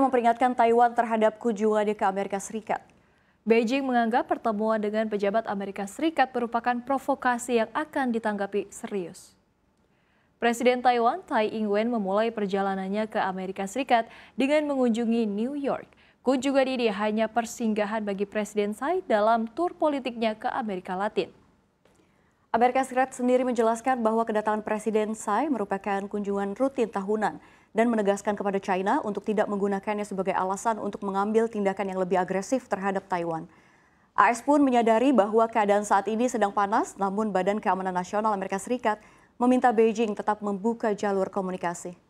memperingatkan Taiwan terhadap kunjungannya ke Amerika Serikat. Beijing menganggap pertemuan dengan pejabat Amerika Serikat merupakan provokasi yang akan ditanggapi serius. Presiden Taiwan Tsai Ing-wen memulai perjalanannya ke Amerika Serikat dengan mengunjungi New York. Kunjungan ini hanya persinggahan bagi Presiden Tsai dalam tur politiknya ke Amerika Latin. Amerika Serikat sendiri menjelaskan bahwa kedatangan Presiden Tsai merupakan kunjungan rutin tahunan dan menegaskan kepada China untuk tidak menggunakannya sebagai alasan untuk mengambil tindakan yang lebih agresif terhadap Taiwan. AS pun menyadari bahwa keadaan saat ini sedang panas, namun Badan Keamanan Nasional Amerika Serikat meminta Beijing tetap membuka jalur komunikasi.